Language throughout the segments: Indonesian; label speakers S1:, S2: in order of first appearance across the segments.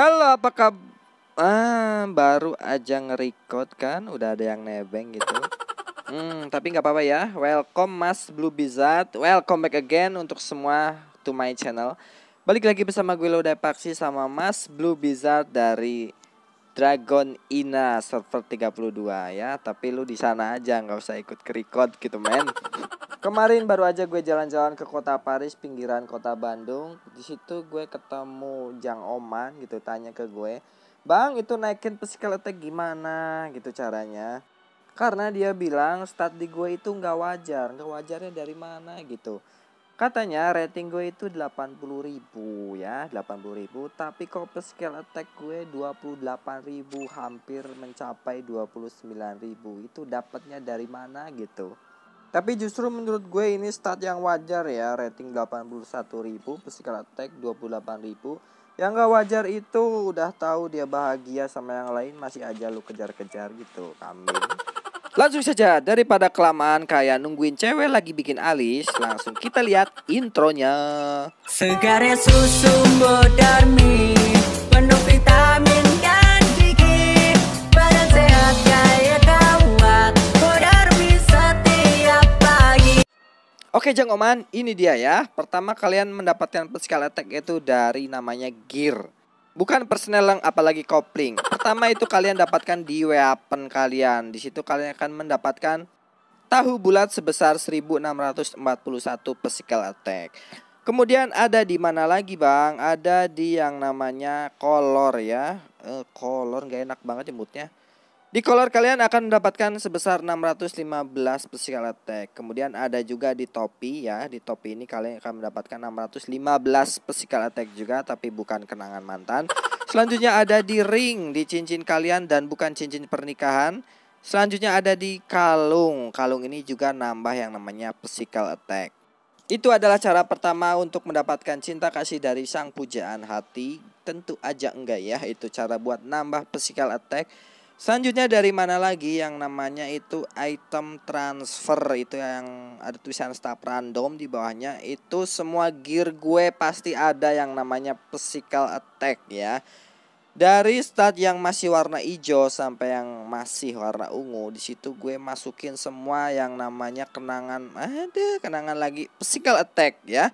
S1: Halo, apa kabar? Ah, baru aja nge-record kan, udah ada yang nebeng gitu. Hmm, tapi nggak apa-apa ya. Welcome Mas Blue Bizat. Welcome back again untuk semua to my channel. Balik lagi bersama gue Loda Paksi sama Mas Blue Bizat dari Dragon Ina server 32 ya tapi lu di sana aja nggak usah ikut ke record gitu men kemarin baru aja gue jalan-jalan ke kota Paris pinggiran kota Bandung di situ gue ketemu Jang Oman gitu tanya ke gue Bang itu naikin psikolete gimana gitu caranya karena dia bilang stat di gue itu nggak wajar nggak wajarnya dari mana gitu Katanya rating gue itu 80.000 ya 80.000, Tapi kok skill attack gue 28.000 Hampir mencapai 29.000. Itu dapatnya dari mana gitu tapi justru menurut gue ini stat yang wajar ya Rating 81.000 Physical attack 28.000 Yang gak wajar itu udah tahu dia bahagia sama yang lain Masih aja lu kejar-kejar gitu Kambing Langsung saja daripada kelamaan kayak nungguin cewek lagi bikin alis, langsung kita lihat intronya. Segar ya susu modarmi, Oke Jang Oman, ini dia ya. Pertama kalian mendapatkan physical attack itu dari namanya gear bukan persneling apalagi kopling. Pertama itu kalian dapatkan di weapon kalian. Di situ kalian akan mendapatkan tahu bulat sebesar 1641 physical attack. Kemudian ada di mana lagi bang? Ada di yang namanya color ya. Eh, color nggak enak banget jemputnya ya di color kalian akan mendapatkan sebesar 615 physical attack. Kemudian ada juga di topi ya. Di topi ini kalian akan mendapatkan 615 physical attack juga tapi bukan kenangan mantan. Selanjutnya ada di ring di cincin kalian dan bukan cincin pernikahan. Selanjutnya ada di kalung. Kalung ini juga nambah yang namanya physical attack. Itu adalah cara pertama untuk mendapatkan cinta kasih dari sang pujaan hati. Tentu aja enggak ya, itu cara buat nambah physical attack Selanjutnya dari mana lagi yang namanya itu item transfer itu yang ada tulisan staff random di bawahnya itu semua gear gue pasti ada yang namanya physical attack ya. Dari stat yang masih warna hijau sampai yang masih warna ungu di situ gue masukin semua yang namanya kenangan ada kenangan lagi physical attack ya.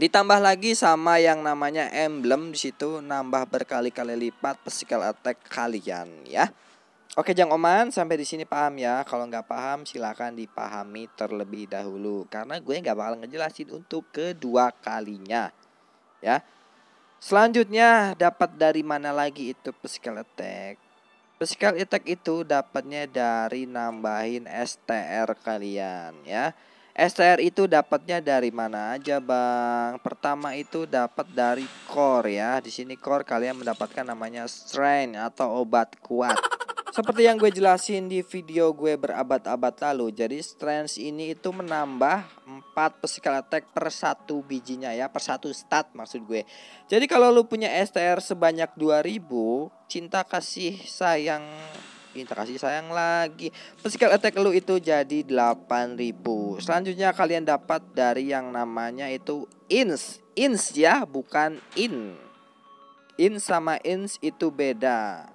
S1: Ditambah lagi sama yang namanya emblem di situ nambah berkali-kali lipat physical attack kalian ya. Oke Jang Oman sampai di sini paham ya. Kalau nggak paham silahkan dipahami terlebih dahulu karena gue nggak bakal ngejelasin untuk kedua kalinya ya. Selanjutnya dapat dari mana lagi itu physical attack? Physical attack itu dapatnya dari nambahin STR kalian ya. STR itu dapatnya dari mana aja bang? Pertama itu dapat dari core ya. Di sini core kalian mendapatkan namanya strain atau obat kuat. Seperti yang gue jelasin di video gue berabad-abad lalu, jadi strength ini itu menambah 4 physical attack per satu bijinya ya, per satu stat maksud gue. Jadi kalau lu punya STR sebanyak 2000, cinta kasih sayang kita kasih sayang lagi. Physical attack lu itu jadi 8000. Selanjutnya kalian dapat dari yang namanya itu ins. Ins ya, bukan in. In sama ins itu beda.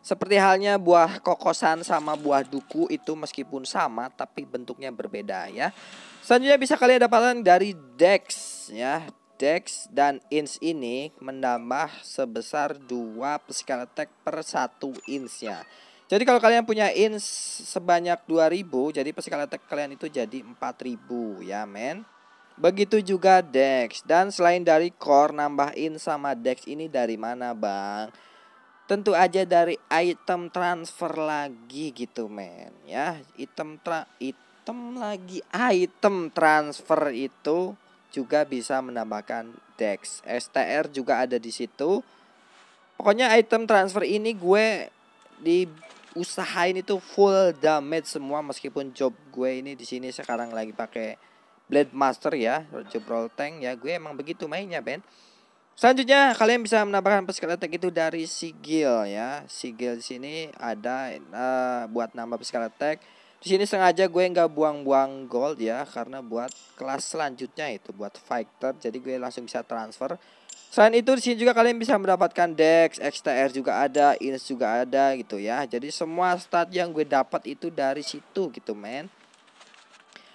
S1: Seperti halnya buah kokosan sama buah duku itu meskipun sama tapi bentuknya berbeda ya. Selanjutnya bisa kalian dapatkan dari Dex ya. Dex dan Ins ini menambah sebesar 2 physical attack per 1 Insnya. ya. Jadi kalau kalian punya ins sebanyak 2000, jadi physical attack kalian itu jadi 4000 ya, men. Begitu juga dex dan selain dari core nambah in sama dex ini dari mana, Bang? Tentu aja dari item transfer lagi gitu, men. Ya, item tra item lagi item transfer itu juga bisa menambahkan dex. STR juga ada di situ. Pokoknya item transfer ini gue di usahain itu full damage semua meskipun job gue ini di sini sekarang lagi pakai blade master ya job roll tank ya gue emang begitu mainnya Ben Selanjutnya kalian bisa menambahkan physical attack itu dari sigil ya. Sigil di sini ada uh, buat nambah physical attack. Di sini sengaja gue nggak buang-buang gold ya karena buat kelas selanjutnya itu buat fighter. Jadi gue langsung bisa transfer Selain itu di sini juga kalian bisa mendapatkan dex, XTR juga ada, Ines juga ada gitu ya. Jadi semua stat yang gue dapat itu dari situ gitu men.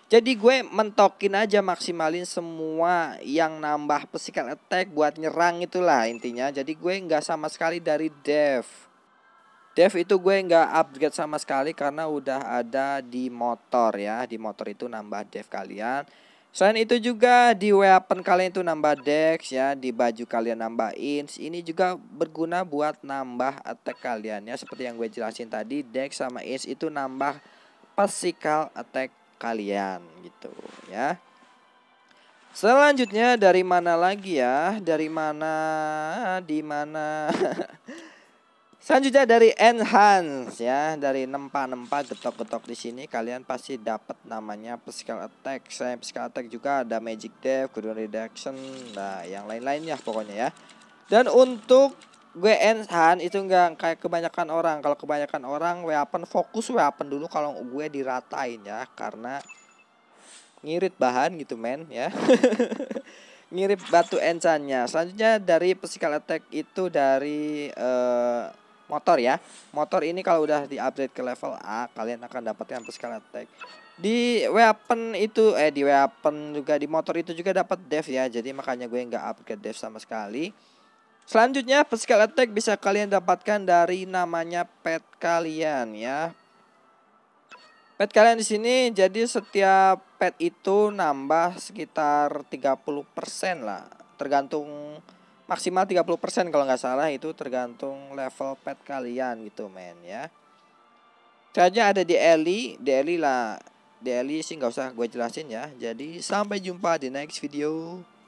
S1: Jadi gue mentokin aja maksimalin semua yang nambah physical attack buat nyerang itulah intinya. Jadi gue nggak sama sekali dari dev. Dev itu gue nggak upgrade sama sekali karena udah ada di motor ya. Di motor itu nambah dev kalian Selain itu juga di weapon kalian itu nambah dex ya, di baju kalian nambah inch. Ini juga berguna buat nambah attack kalian ya. Seperti yang gue jelasin tadi, dex sama inch itu nambah physical attack kalian gitu ya. Selanjutnya dari mana lagi ya? Dari mana? Di mana? Selanjutnya dari enhance ya, dari nempa-nempa getok-getok di sini kalian pasti dapat namanya physical attack. Saya physical attack juga ada magic dev, ground reduction, nah yang lain-lainnya pokoknya ya. Dan untuk gue enhance itu enggak kayak kebanyakan orang. Kalau kebanyakan orang weapon fokus weapon dulu kalau gue diratain ya karena ngirit bahan gitu men ya. ngirit batu encannya. Selanjutnya dari physical attack itu dari uh, motor ya. Motor ini kalau udah di-update ke level A, kalian akan dapatkan physical attack. Di weapon itu eh di weapon juga di motor itu juga dapat dev ya. Jadi makanya gue nggak upgrade dev sama sekali. Selanjutnya physical attack bisa kalian dapatkan dari namanya pet kalian ya. Pet kalian di sini jadi setiap pet itu nambah sekitar 30% lah tergantung maksimal 30% kalau nggak salah itu tergantung level pet kalian gitu men ya. Selanjutnya ada di Eli, di Eli lah, di Eli sih nggak usah gue jelasin ya. Jadi sampai jumpa di next video.